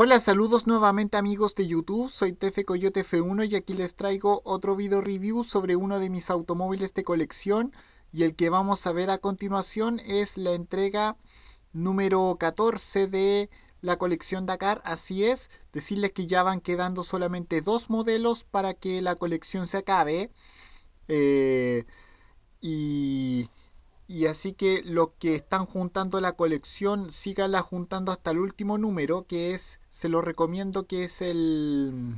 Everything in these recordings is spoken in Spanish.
Hola, saludos nuevamente amigos de YouTube, soy Tefe Coyote F1 y aquí les traigo otro video review sobre uno de mis automóviles de colección y el que vamos a ver a continuación es la entrega número 14 de la colección Dakar, así es, decirles que ya van quedando solamente dos modelos para que la colección se acabe eh, y y así que los que están juntando la colección, síganla juntando hasta el último número, que es, se lo recomiendo que es el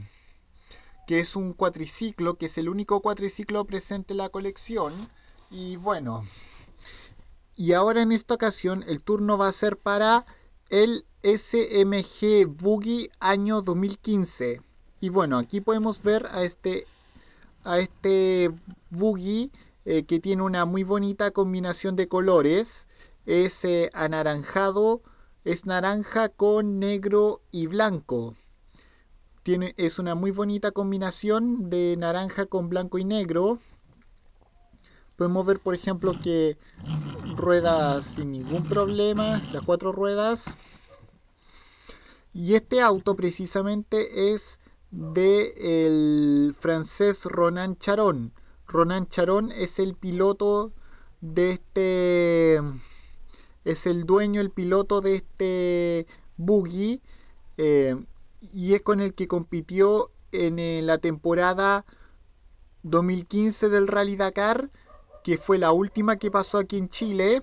que es un cuatriciclo, que es el único cuatriciclo presente en la colección. Y bueno, y ahora en esta ocasión el turno va a ser para el SMG Boogie año 2015. Y bueno, aquí podemos ver a este a este Boogie eh, que tiene una muy bonita combinación de colores. Es eh, anaranjado, es naranja con negro y blanco. Tiene, es una muy bonita combinación de naranja con blanco y negro. Podemos ver, por ejemplo, que rueda sin ningún problema, las cuatro ruedas. Y este auto precisamente es de el francés Ronan Charon. Ronan Charón es el piloto de este. Es el dueño, el piloto de este buggy. Eh, y es con el que compitió en eh, la temporada 2015 del Rally Dakar, que fue la última que pasó aquí en Chile.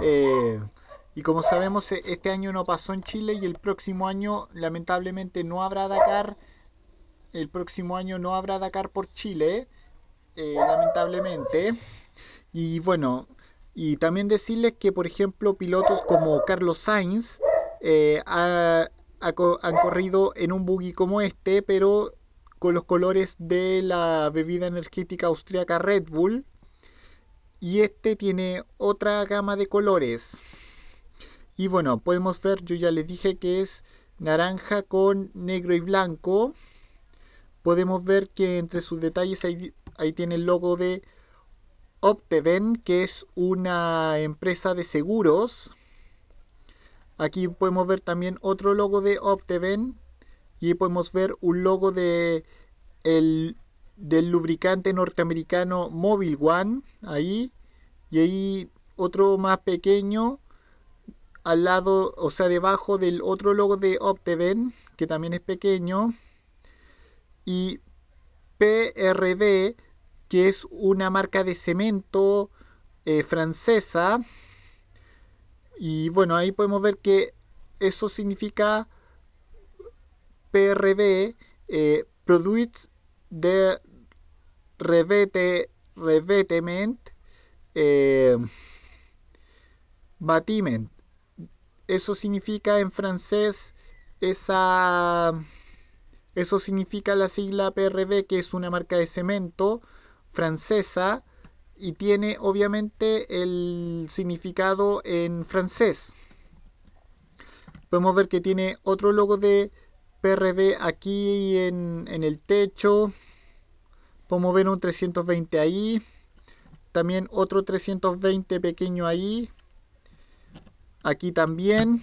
Eh, y como sabemos, e, este año no pasó en Chile y el próximo año lamentablemente no habrá Dakar. El próximo año no habrá Dakar por Chile. Eh, lamentablemente. Y bueno, y también decirles que, por ejemplo, pilotos como Carlos Sainz eh, han corrido en un buggy como este, pero con los colores de la bebida energética austríaca Red Bull. Y este tiene otra gama de colores. Y bueno, podemos ver, yo ya les dije que es naranja con negro y blanco. Podemos ver que entre sus detalles hay ahí tiene el logo de Opteven, que es una empresa de seguros. Aquí podemos ver también otro logo de Opteven y podemos ver un logo de del lubricante norteamericano Mobil One ahí y ahí otro más pequeño al lado, o sea, debajo del otro logo de Opteven, que también es pequeño. Y PRB que es una marca de cemento eh, francesa. Y bueno, ahí podemos ver que eso significa PRB, eh, de Revete, eh, Batiment. Eso significa en francés esa... Eso significa la sigla PRB, que es una marca de cemento francesa y tiene obviamente el significado en francés. Podemos ver que tiene otro logo de PRB aquí en, en el techo. Podemos ver un 320 ahí. También otro 320 pequeño ahí. Aquí también.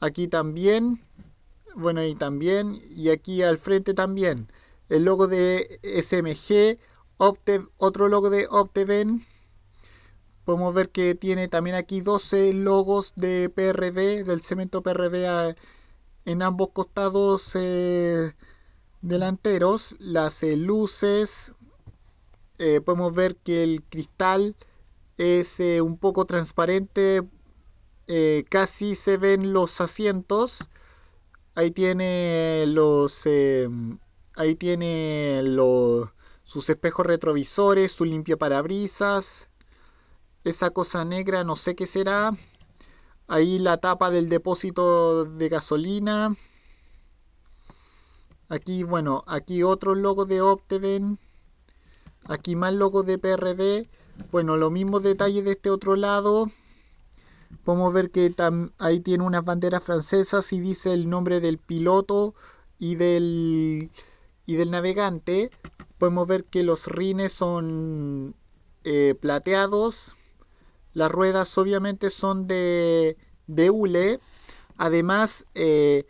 Aquí también. Bueno, ahí también. Y aquí al frente también el logo de SMG, otro logo de Opteven. Podemos ver que tiene también aquí 12 logos de PRB, del cemento PRB en ambos costados eh, delanteros. Las eh, luces, eh, podemos ver que el cristal es un poco transparente, casi se ven los asientos. Ahí tiene los ahí tiene sus espejos retrovisores, su limpio parabrisas, esa cosa negra, no sé qué será. Ahí la tapa del depósito de gasolina. Aquí, bueno, aquí otro logo de Opteven. Aquí más logo de PRD. Bueno, los mismos detalles de este otro lado. Podemos ver que ahí tiene unas banderas francesas y dice el nombre del piloto y del y del navegante podemos ver que los rines son eh, plateados, las ruedas obviamente son de, de hule, además eh,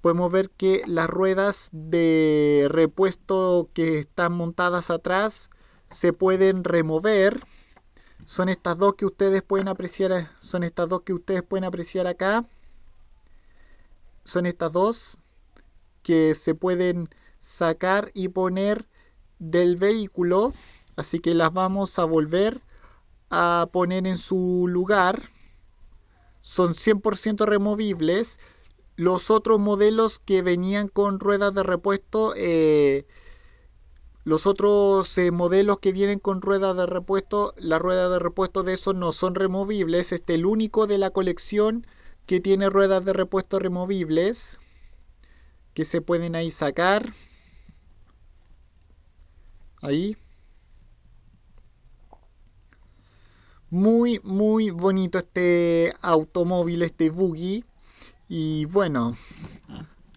podemos ver que las ruedas de repuesto que están montadas atrás se pueden remover, son estas dos que ustedes pueden apreciar, son estas dos que ustedes pueden apreciar acá, son estas dos que se pueden sacar y poner del vehículo. Así que las vamos a volver a poner en su lugar. Son 100% removibles. Los otros modelos que venían con ruedas de repuesto, eh, los otros eh, modelos que vienen con ruedas de repuesto, la rueda de repuesto de esos no son removibles. Este es el único de la colección que tiene ruedas de repuesto removibles que se pueden ahí sacar. Ahí. Muy, muy bonito este automóvil, este buggy. Y bueno,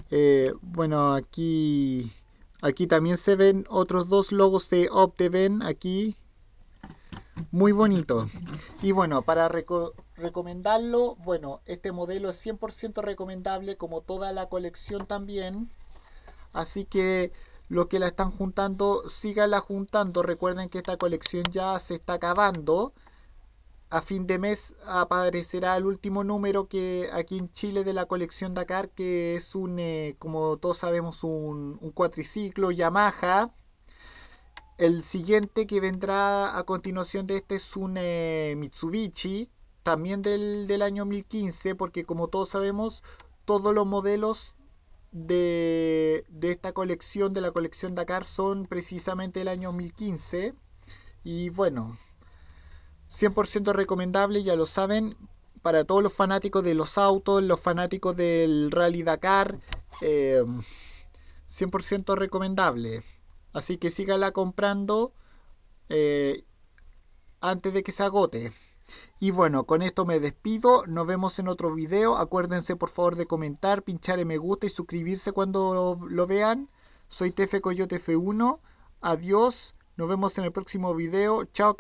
eh, bueno, aquí, aquí también se ven otros dos logos de Opteven aquí. Muy bonito. Y bueno, para recomendarlo, bueno, este modelo es 100% recomendable como toda la colección también. Así que los que la están juntando, síganla juntando. Recuerden que esta colección ya se está acabando. A fin de mes aparecerá el último número que aquí en Chile de la colección Dakar, que es un, eh, como todos sabemos, un, un cuatriciclo Yamaha. El siguiente que vendrá a continuación de este es un eh, Mitsubishi, también del, del, año 2015, porque como todos sabemos, todos los modelos de, esta colección, de la colección Dakar, son precisamente el año 2015. Y bueno, 100% recomendable, ya lo saben, para todos los fanáticos de los autos, los fanáticos del Rally Dakar, 100% em, recomendable. Así que sígala comprando eh, antes de que se agote. Y bueno, con esto me despido. Nos vemos en otro video. Acuérdense por favor de comentar, pinchar en me gusta y suscribirse cuando lo, vean. Soy TF Coyote F1. Adiós. Nos vemos en el próximo video. Chao.